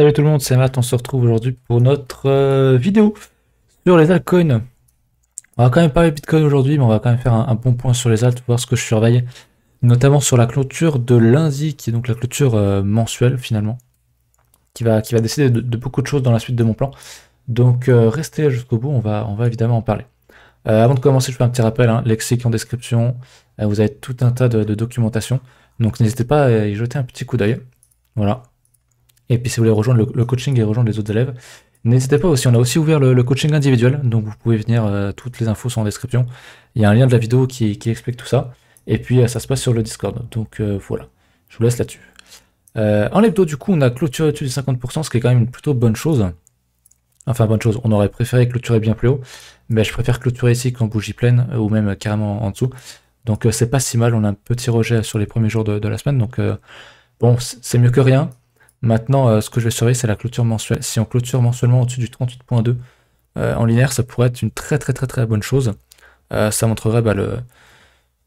Salut tout le monde, c'est Matt, on se retrouve aujourd'hui pour notre euh, vidéo sur les altcoins. On va quand même parler Bitcoin aujourd'hui, mais on va quand même faire un, bon point sur les alts, voir ce que je surveille, notamment sur la clôture de lundi, qui est donc la clôture euh, mensuelle finalement, qui va, qui va décider de, beaucoup de choses dans la suite de mon plan. Donc euh, restez jusqu'au bout, on va, on va évidemment en parler. avant de commencer, je fais un petit rappel, hein, lexique en description, vous avez tout un tas de, de documentation, donc n'hésitez pas à y jeter un petit coup d'œil. Voilà, et puis si vous voulez rejoindre le, coaching et rejoindre les autres élèves, n'hésitez pas aussi. On a aussi ouvert le, coaching individuel, donc vous pouvez venir, euh, toutes les infos sont en description. Il y a un lien de la vidéo qui, explique tout ça. Et puis euh, ça se passe sur le Discord. Donc euh, voilà, je vous laisse là-dessus. en hebdo, du coup, on a clôturé au-dessus des 50%, ce qui est quand même une plutôt bonne chose. Enfin, bonne chose, on aurait préféré clôturer bien plus haut, mais je préfère clôturer ici qu'en bougie pleine, ou même carrément en dessous. Donc c'est pas si mal, on a un petit rejet sur les premiers jours de la semaine, donc bon, c'est mieux que rien, Maintenant, euh, ce que je vais surveiller, c'est la clôture mensuelle. Si on clôture mensuellement au-dessus du 38.2 euh, en linéaire, ça pourrait être une très très très très bonne chose. Euh, ça montrerait bah, le,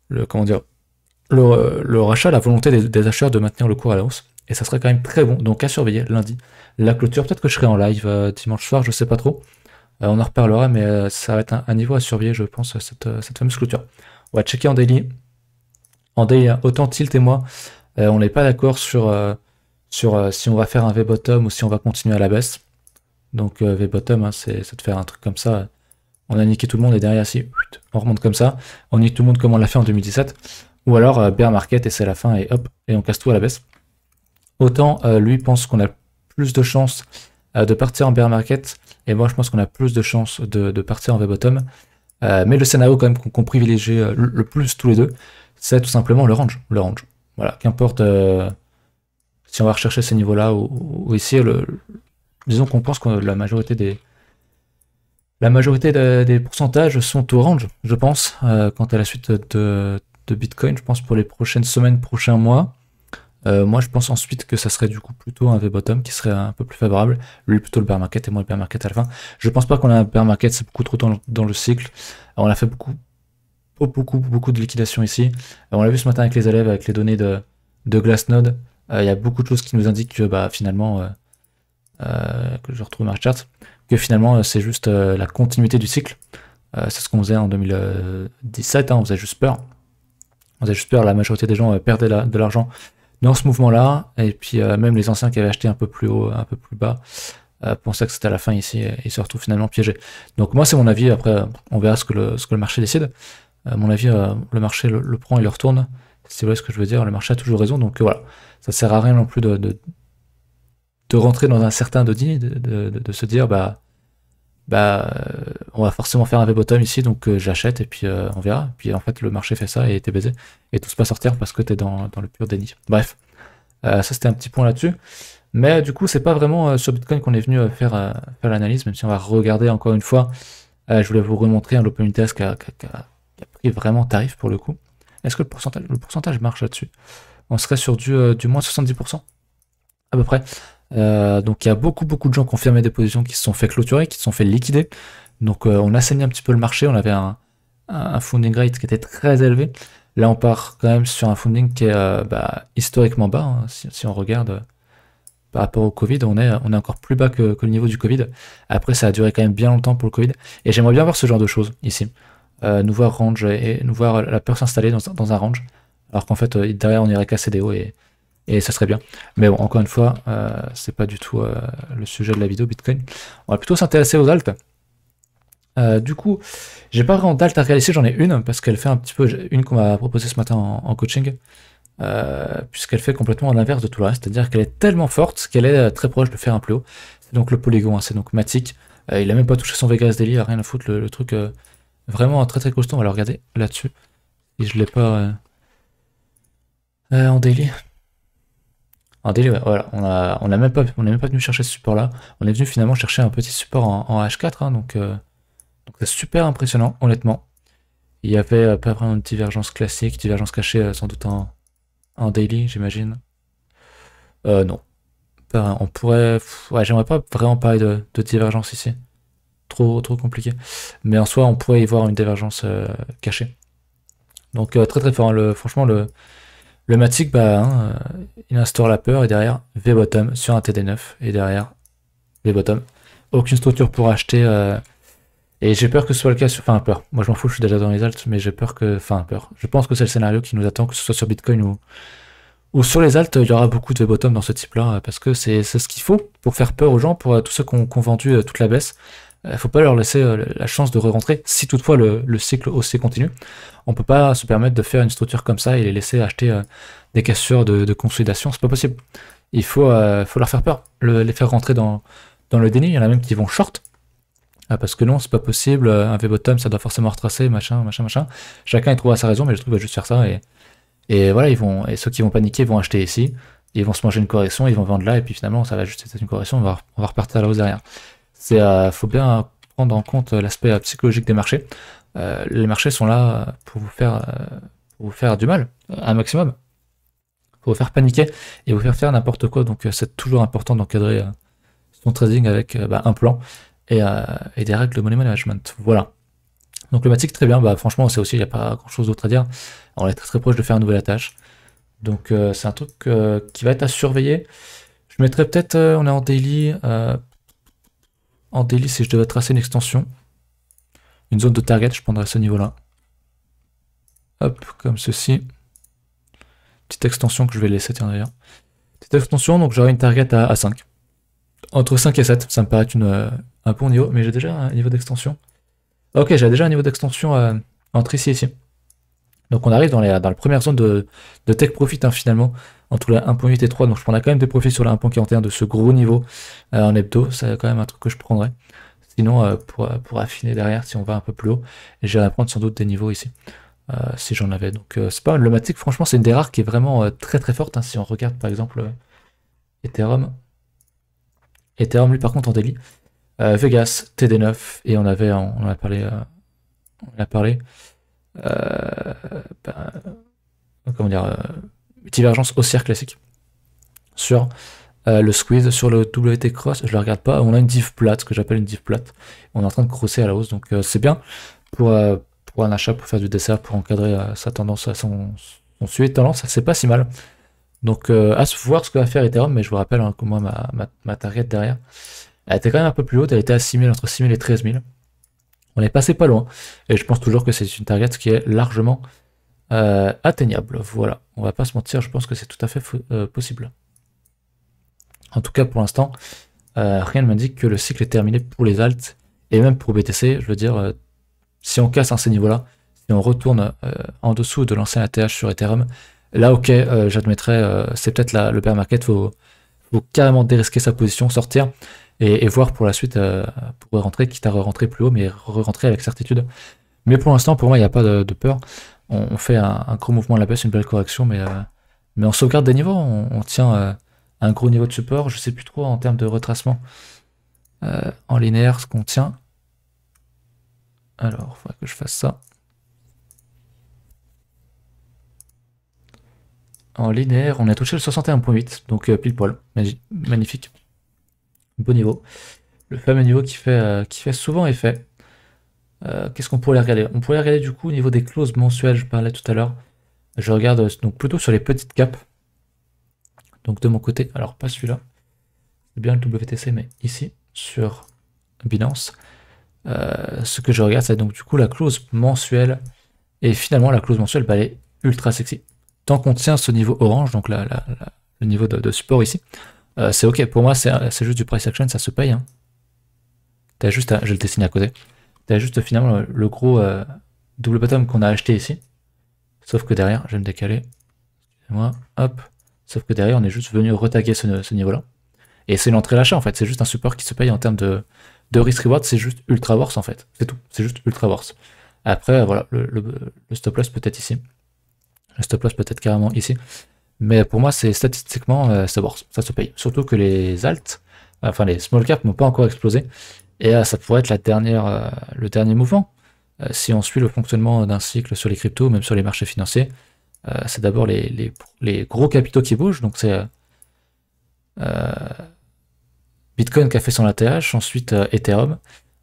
le, comment dire, le, rachat, la volonté des, acheteurs de maintenir le cours à la hausse. Et ça serait quand même très bon. Donc à surveiller lundi. La clôture, peut-être que je serai en live dimanche soir, je ne sais pas trop. on en reparlera, mais ça va être un, niveau à surveiller, je pense, cette, cette, fameuse clôture. On va checker en daily. En daily, hein, autant Tilt et moi, on n'est pas d'accord sur, sur euh, si on va faire un V-bottom ou si on va continuer à la baisse. Donc euh, V-bottom, hein, c'est de faire un truc comme ça. On a niqué tout le monde et derrière, si on remonte comme ça, on nique tout le monde comme on l'a fait en 2017. Ou alors euh, bear market et c'est la fin et hop, et on casse tout à la baisse. Autant lui pense qu'on a plus de chances de partir en bear market et moi je pense qu'on a plus de chances de, partir en V-bottom. mais le scénario quand même qu'on privilégie le, le, plus tous les deux, c'est tout simplement le range. Le range. Voilà, qu'importe si on va rechercher ces niveaux-là ou, ici, le, disons qu'on pense que la majorité des la majorité des pourcentages sont orange, je pense, euh, quant à la suite de, Bitcoin, je pense pour les prochaines semaines, prochains mois. Euh, moi, je pense ensuite que ça serait du coup plutôt un V-bottom qui serait un peu plus favorable. Lui, plutôt le bear market et moi le bear market à la fin. Je pense pas qu'on a un bear market, c'est beaucoup trop dans, dans le cycle. on a fait beaucoup, beaucoup, beaucoup de liquidation ici. Euh, on l'a vu ce matin avec les élèves, avec les données de, de Glassnode. Euh, il y a beaucoup de choses qui nous indiquent que bah, finalement, euh, euh, que je retrouve ma chart, que finalement c'est juste la continuité du cycle. c'est ce qu'on faisait en 2017, hein, on faisait juste peur. On faisait juste peur, la majorité des gens perdaient de l'argent dans ce mouvement-là, et puis même les anciens qui avaient acheté un peu plus haut, un peu plus bas, pensaient que c'était à la fin ici, et, se retrouvent finalement piégés. Donc moi, c'est mon avis, après, on verra ce que le, marché décide. mon avis, le marché le, prend et le retourne. Si vous voyez ce que je veux dire, le marché a toujours raison. Donc euh, voilà, ça sert à rien non plus de, de, rentrer dans un certain déni de, de, de, se dire bah bah euh, on va forcément faire un V-bottom ici, donc euh, j'achète et puis on verra. puis en fait le marché fait ça et t'es baisé. Et tout se passe sortir parce que t'es dans, dans le pur déni. Bref, ça c'était un petit point là-dessus. Mais du coup, c'est pas vraiment sur Bitcoin qu'on est venu faire, faire l'analyse, même si on va regarder encore une fois. je voulais vous remontrer un Open l'open qui a, pris vraiment tarif pour le coup. Est-ce que le pourcentage, marche là-dessus On serait sur du, euh, du moins 70% à peu près. Euh, donc il y a beaucoup beaucoup de gens qui ont fermé des positions, qui se sont fait clôturer, qui se sont fait liquider. Donc euh, on a saigné un petit peu le marché, on avait un, funding rate qui était très élevé. Là on part quand même sur un funding qui est bah, historiquement bas. Hein. Si, on regarde par rapport au Covid, on est, on est encore plus bas que, le niveau du Covid. Après ça a duré quand même bien longtemps pour le Covid. Et j'aimerais bien voir ce genre de choses ici. Euh, nous voir range et nous voir la peur s'installer dans, un range. Alors qu'en fait, euh, derrière, on irait casser des hauts et, et ça serait bien. Mais bon, encore une fois, euh, c'est pas du tout le sujet de la vidéo Bitcoin. On va plutôt s'intéresser aux altes. du coup, j'ai pas vraiment d'alt à réaliser, j'en ai une, parce qu'elle fait un petit peu, une qu'on m'a proposée ce matin en, coaching, puisqu'elle fait complètement l'inverse de tout le reste, c'est-à-dire qu'elle est tellement forte qu'elle est très proche de faire un plus haut. C'est donc le polygon hein, c'est donc Matic, il a même pas touché son Vegas Daily, rien à foutre, le truc, Vraiment très très costaud, on va le regarder là-dessus. Si je l'ai pas euh, euh, en daily. En daily, voilà. On a, on a même pas, on est même pas venu chercher ce support là. On est venu finalement chercher un petit support en, H4, hein, donc euh, donc c'est super impressionnant, honnêtement. Il y avait pas vraiment de divergence classique, divergence cachée sans doute en, en daily, j'imagine. non. On pourrait. Ouais, j'aimerais pas vraiment parler de divergence ici trop, trop compliqué. Mais en soit on pourrait y voir une divergence euh, cachée. Donc euh, très très fort. Hein, le, franchement, le, le Matic, bah, hein, euh, il instaure la peur et derrière V-bottom sur un TD9 et derrière V-bottom. Aucune structure pour acheter. et j'ai peur que ce soit le cas sur. Enfin, peur. Moi, je m'en fous, je suis déjà dans les altes, mais j'ai peur que. Enfin, peur. Je pense que c'est le scénario qui nous attend, que ce soit sur Bitcoin ou, ou sur les altes. Il y aura beaucoup de V-bottom dans ce type-là parce que c'est ce qu'il faut pour faire peur aux gens, pour tous ceux qui ont, vendu toute la baisse. Il euh, faut pas leur laisser euh, la chance de re-rentrer si toutefois le, cycle haussier continue. On peut pas se permettre de faire une structure comme ça et les laisser acheter euh, des cassures de, de consolidation, c'est pas possible. Il faut, leur faire peur, les faire rentrer dans, dans le déni. Il y en a même qui vont short ah, parce que non, c'est pas possible. Un V-bottom, ça doit forcément retracer, machin, machin, machin. Chacun y trouvera sa raison, mais le truc va juste faire ça et, et voilà, ils vont, et ceux qui vont paniquer vont acheter ici, ils vont se manger une correction, ils vont vendre là, et puis finalement, ça va juste être une correction, on va, on va repartir à la hausse derrière c'est euh, faut bien prendre en compte l'aspect euh, psychologique des marchés. Euh, les marchés sont là pour vous faire, vous faire du mal, un maximum, pour vous faire paniquer et vous faire faire n'importe quoi. Donc c'est toujours important d'encadrer son trading avec bah, un plan et, des règles de money management. Voilà. Donc le Matic très bien, bah, franchement c'est aussi, il n'y a pas grand chose d'autre à dire. On est très très proche de faire une nouvelle attache. Donc c'est un truc qui va être à surveiller. Je mettrais peut-être, on est en daily, en délice, si je devais tracer une extension, une zone de target, je prendrais ce niveau-là. Hop, comme ceci. Petite extension que je vais laisser, tiens d'ailleurs. Petite extension, donc j'aurai une target à, 5. Entre 5 et 7, ça me paraît une, euh, un bon niveau, mais j'ai déjà un niveau d'extension. Ok, j'ai déjà un niveau d'extension euh, entre ici et ici. Donc on arrive dans, les, la première zone de, de take profit hein, finalement, entre la 1.8 et 3. Donc je prendrais quand même des profits sur la 1.41 de ce gros niveau euh, en hebdo. C'est quand même un truc que je prendrais Sinon, euh, pour, affiner derrière, si on va un peu plus haut, j'irai prendre sans doute des niveaux ici. Euh, si j'en avais. Donc c'est pas Le Matic, franchement, c'est une des rares qui est vraiment très très forte. Hein, si on regarde par exemple Ethereum. Ethereum, lui par contre, en délit. Vegas, TD9, et on avait, on, en a parlé, on a parlé. Euh, euh, divergence haussière classique. Sur euh, le squeeze, sur le WT cross, je le regarde pas, on a une div plate, ce que j'appelle une div plate. On est en train de crosser à la hausse, donc euh, c'est bien pour, pour un achat, pour faire du dessert, pour encadrer sa tendance, à son suivi de tendance, c'est pas si mal. Donc à se voir ce que va faire Ethereum, mais je vous rappelle hein, que moi, ma, ma, ma, target derrière, elle était quand même un peu plus haute, elle était à 6000, entre 6000 et 13000. On est passé pas loin, et je pense toujours que c'est une target qui est largement euh, atteignable. Voilà, on va pas se mentir, je pense que c'est tout à fait euh, possible. En tout cas, pour l'instant, euh, rien ne m'indique que le cycle est terminé pour les alts et même pour BTC. Je veux dire, si on casse à ces niveaux-là, si on retourne en dessous de l'ancien ATH sur Ethereum, là, ok, j'admettrais, c'est peut-être le bear market, faut, faut carrément dérisquer sa position, sortir. Et, voir pour la suite, pour rentrer, quitte à rentrer plus haut, mais rentrer avec certitude. Mais pour l'instant, pour moi, il n'y a pas de peur on, fait un, gros mouvement à la baisse, une belle correction, mais, euh, mais on sauvegarde des niveaux, on, tient euh, un gros niveau de support, je sais plus trop en termes de retracement euh, en linéaire ce qu'on tient. Alors, il faudrait que je fasse ça. En linéaire, on a touché le 61.8, donc pile poil, magnifique. Beau niveau. Le fameux niveau qui fait, qui fait souvent effet. Euh, qu'est-ce qu'on pourrait regarder On pourrait regarder du coup au niveau des clauses mensuelles, je parlais tout à l'heure. Je regarde euh, donc plutôt sur les petites capes. Donc de mon côté, alors pas celui-là, bien le WTC, mais ici, sur Binance, euh, ce que je regarde, c'est donc du coup la clause mensuelle. Et finalement, la clause mensuelle, bah, elle est ultra sexy. Tant qu'on tient ce niveau orange, donc le niveau de, support ici, c'est ok. Pour moi, c'est juste du price action, ça se paye. Hein. juste je le dessine à côté. T'as juste finalement le, gros euh, double bottom qu'on a acheté ici. Sauf que derrière, je vais me décaler. Excusez-moi, hop. Sauf que derrière, on est juste venu retaguer ce, niveau-là. Et c'est l'entrée l'achat en fait. C'est juste un support qui se paye en termes de, de risk reward. C'est juste ultra worse en fait. C'est tout. C'est juste ultra worse. Après, voilà, le, stop loss peut-être ici. Le stop loss peut-être carrément ici. Mais pour moi, c'est statistiquement, euh, Ça se paye. Surtout que les alt, enfin les small caps n'ont pas encore explosé. Et euh, ça pourrait être euh, le dernier mouvement. Euh, si on suit le fonctionnement d'un cycle sur les cryptos, même sur les marchés financiers, c'est d'abord les, gros capitaux qui bougent. Donc c'est Bitcoin qui a fait son ATH, ensuite Ethereum.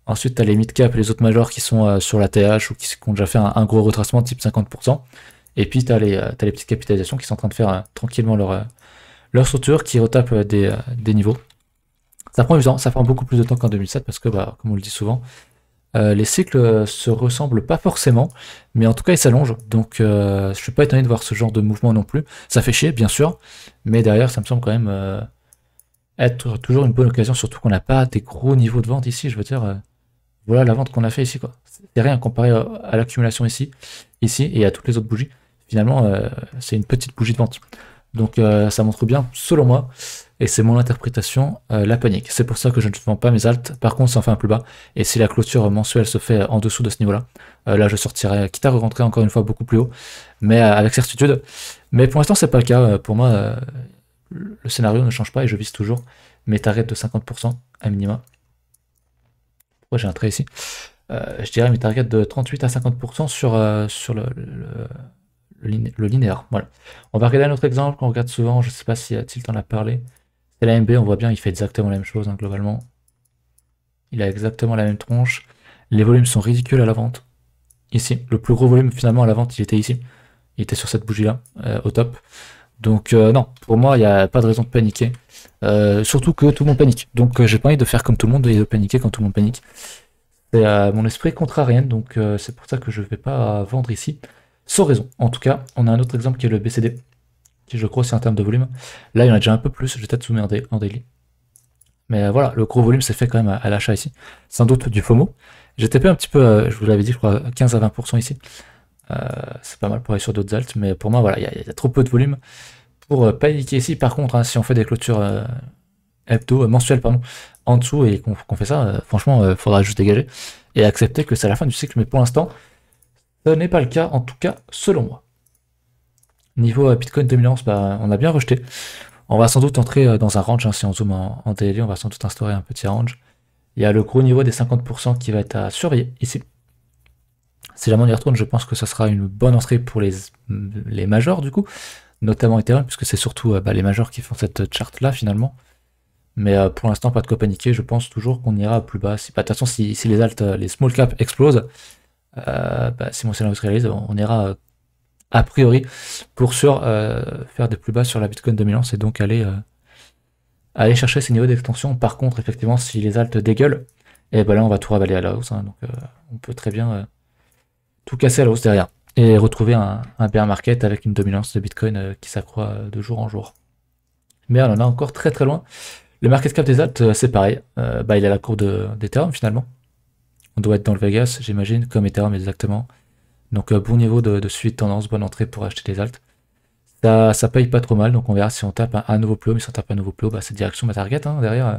Ensuite, tu as les mid-cap et les autres majors qui sont sur sur l'ATH ou qui, ont déjà fait un, gros retracement type 50%. Et puis, tu as, les petites capitalisations qui sont en train de faire tranquillement leur, structure, qui retapent des niveaux. Ça prend beaucoup plus de temps qu'en 2007 parce que, bah, comme on le dit souvent, euh, les cycles se ressemblent pas forcément, mais en tout cas ils s'allongent. Donc je euh, je suis pas étonné de voir ce genre de mouvement non plus. Ça fait chier, bien sûr, mais derrière ça me semble quand même euh, être toujours une bonne occasion, surtout qu'on n'a pas des gros niveaux de vente ici. Je veux dire, voilà la vente qu'on a fait ici quoi. C'est rien comparé à, l'accumulation ici, ici et à toutes les autres bougies. Finalement, c'est une petite bougie de vente. Donc ça montre bien, selon moi, et c'est mon interprétation, euh, la panique. C'est pour ça que je ne vends pas mes altes, par contre c'est enfin fait un plus bas, et si la clôture mensuelle se fait en dessous de ce niveau-là, euh, là je sortirais, quitte à rentrer encore une fois beaucoup plus haut, mais euh, avec certitude. Mais pour l'instant c'est pas le cas, pour moi le scénario ne change pas et je vise toujours mes targets de 50% à minima. Pourquoi j'ai un trait ici Je dirais mes targets de 38 à 50% sur, sur le, le linéaire. Voilà. On va regarder un autre exemple qu'on regarde souvent, je ne sais pas si Tilt en a parlé, c'est la MB, on voit bien, il fait exactement la même chose hein, globalement. Il a exactement la même tronche. Les volumes sont ridicules à la vente. Ici, le plus gros volume finalement à la vente, il était ici. Il était sur cette bougie-là, euh, au top. Donc euh, non, pour moi, il n'y a pas de raison de paniquer. Euh, surtout que tout le monde panique. Donc j'ai pas envie de faire comme tout le monde et de paniquer quand tout le monde panique. C'est mon esprit rien, donc c'est pour ça que je ne vais pas vendre ici. Sans raison. En tout cas, on a un autre exemple qui est le BCD je crois c'est en termes de volume. Là, il y en a déjà un peu plus, je vais peut-être soumis en délit Mais euh, voilà, le gros volume s'est fait quand même à, l'achat ici. Sans doute du FOMO. j'étais peu un petit peu, euh, je vous l'avais dit, je crois 15 à 20% ici. Euh, c'est pas mal pour aller sur d'autres alts, mais pour moi, voilà, il y, a trop peu de volume pour paniquer ici. Par contre, hein, si on fait des clôtures hebdo, mensuelles, pardon, en dessous et qu'on fait ça, franchement, faudra juste dégager et accepter que c'est la fin du cycle. Mais pour l'instant, ce n'est pas le cas, en tout cas, selon moi. Niveau euh, Bitcoin 2011, bah, on a bien rejeté. On va sans doute entrer euh, dans un range, hein, si on zoome en, en on va sans doute instaurer un petit range. Il y a le gros niveau des 50% qui va être à surveiller ici. Si jamais on y retourne, je pense que ce sera une bonne entrée pour les, les majors du coup, notamment Ethereum, puisque c'est surtout euh, bah, les majors qui font cette charte là finalement. Mais pour l'instant, pas de quoi paniquer, je pense toujours qu'on ira plus bas. Bah, de toute façon, si, les alt, les small caps explosent, si mon scénario se réalise, on ira a priori, pour sûr euh, faire des plus bas sur la Bitcoin dominance et donc aller, euh, aller chercher ces niveaux d'extension. Par contre, effectivement, si les altes dégueulent, et eh ben là, on va tout ravaler à la hausse. Hein. donc, euh, on peut très bien tout casser à la hausse derrière et retrouver un, un bear market avec une dominance de Bitcoin qui s'accroît de jour en jour. Mais on en a encore très très loin. Le market cap des altes, c'est pareil. bah, il à la courbe d'Ethereum finalement. On doit être dans le Vegas, j'imagine, comme Ethereum exactement. Donc euh, bon niveau de, suite tendance, bonne entrée pour acheter des altes. Ça, ça paye pas trop mal, donc on verra si on tape un, nouveau plot, mais si on tape un nouveau plot, bah, c'est direction ma target hein, derrière euh,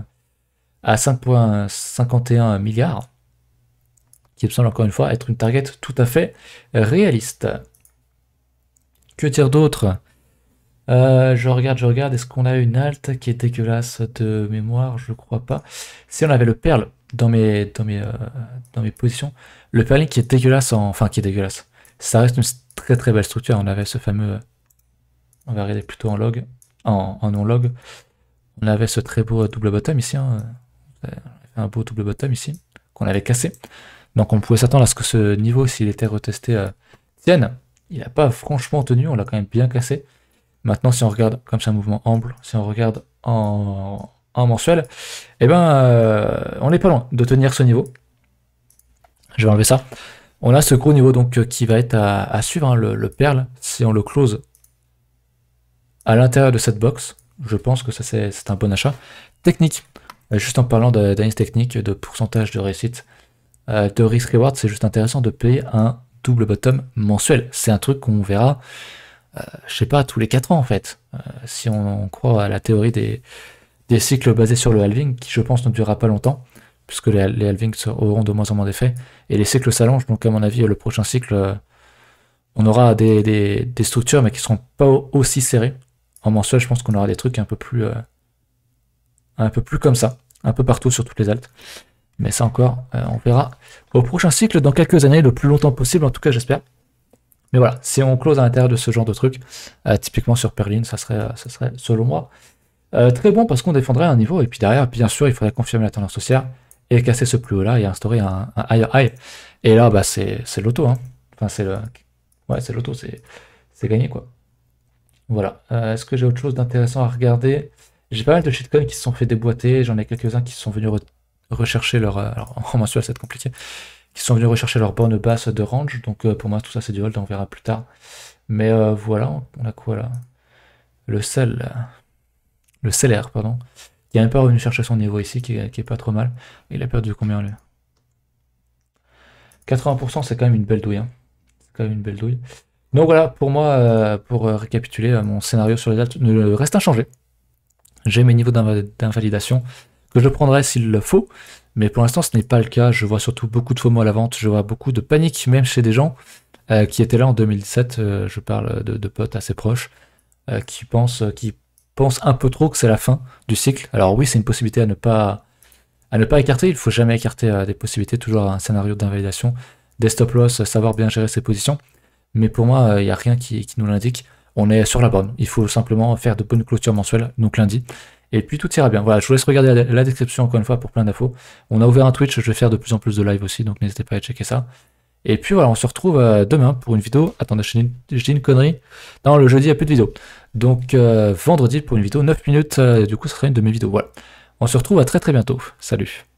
à 5,51 milliards, qui me semble encore une fois être une target tout à fait réaliste. Que dire d'autre euh, je regarde, je regarde. Est-ce qu'on a une halte qui est dégueulasse de mémoire Je crois pas. Si on avait le perle dans mes, dans mes, euh, positions, le perling qui est dégueulasse, enfin qui est dégueulasse. Ça reste une très très belle structure. On avait ce fameux, on va regarder plutôt en log, en, non log. On avait ce très beau double bottom ici. Hein. un beau double bottom ici qu'on avait cassé. Donc on pouvait s'attendre à ce que ce niveau, s'il était retesté, euh, tienne. Il n'a pas franchement tenu. On l'a quand même bien cassé. Maintenant, si on regarde, comme c'est un mouvement ample, si on regarde en, mensuel, eh ben, euh, on n'est pas loin de tenir ce niveau. Je vais enlever ça. On a ce gros niveau donc euh, qui va être à, suivre, hein, le, perle. Si on le close à l'intérieur de cette box, je pense que ça c'est un bon achat. Technique, euh, juste en parlant d'analyse technique, de pourcentage de réussite, de risk reward, c'est juste intéressant de payer un double bottom mensuel. C'est un truc qu'on verra euh, je sais pas, tous les 4 ans en fait, euh, si on croit à la théorie des, cycles basés sur le halving, qui je pense ne durera pas longtemps, puisque les, les halvings auront de moins en moins d'effet, et les cycles s'allongent, donc à mon avis, le prochain cycle, euh, on aura des, structures, mais qui ne seront pas aussi serrées. En mensuel, je pense qu'on aura des trucs un peu plus... un peu plus comme ça, un peu partout sur toutes les altes. Mais ça encore, on verra au prochain cycle, dans quelques années, le plus longtemps possible, en tout cas j'espère. Mais voilà, si on close à l'intérieur de ce genre de truc, euh, typiquement sur Perlin, ça serait, euh, ça serait selon moi, euh, très bon parce qu'on défendrait un niveau. Et puis derrière, bien sûr, il faudrait confirmer la tendance haussière et casser ce plus haut-là et instaurer un, higher high. Et là, bah, c'est l'auto. Hein. Enfin, c'est le... Ouais, c'est l'auto, c'est gagné, quoi. Voilà. Est-ce que j'ai autre chose d'intéressant à regarder J'ai pas mal de shitcoins qui se sont fait déboîter. J'en ai quelques-uns qui sont venus rechercher leur... Alors, en mensuel, être compliqué qui sont venus rechercher leur borne basse de range. Donc euh, pour moi, tout ça c'est du hold, on verra plus tard. Mais euh, voilà, on a quoi là Le sel. Le seller pardon. Il est un peu revenu chercher son niveau ici, qui est, pas trop mal. Il a perdu combien lui 80%, c'est quand même une belle douille. Hein. C'est quand même une belle douille. Donc voilà, pour moi, euh, pour récapituler, mon scénario sur les dates ne reste inchangé. J'ai mes niveaux d'invalidation que je prendrai s'il le faut. Mais pour l'instant, ce n'est pas le cas. Je vois surtout beaucoup de faux fous-mots à la vente. Je vois beaucoup de panique, même chez des gens euh, qui étaient là en 2007. Euh, je parle de, potes assez proches euh, qui, pensent, qui pensent un peu trop que c'est la fin du cycle. Alors oui, c'est une possibilité à ne pas, à ne pas écarter. Il ne faut jamais écarter des possibilités, toujours un scénario d'invalidation, des stop loss, savoir bien gérer ses positions. Mais pour moi, il n'y a rien qui, qui nous l'indique. On est sur la bonne. Il faut simplement faire de bonnes clôtures mensuelles, donc lundi. Et puis tout ira bien. Voilà, je vous laisse regarder la, description encore une fois pour plein d'infos. On a ouvert un Twitch, je vais faire de plus en plus de live aussi, donc n'hésitez pas à checker ça. Et puis voilà, on se retrouve euh, demain pour une vidéo. Attendez, je dis une connerie. Non, le jeudi, il n'y a plus de vidéo. Donc euh, vendredi pour une vidéo 9 minutes, euh, du coup, ce sera une de mes vidéos. Voilà. On se retrouve à très très bientôt. Salut.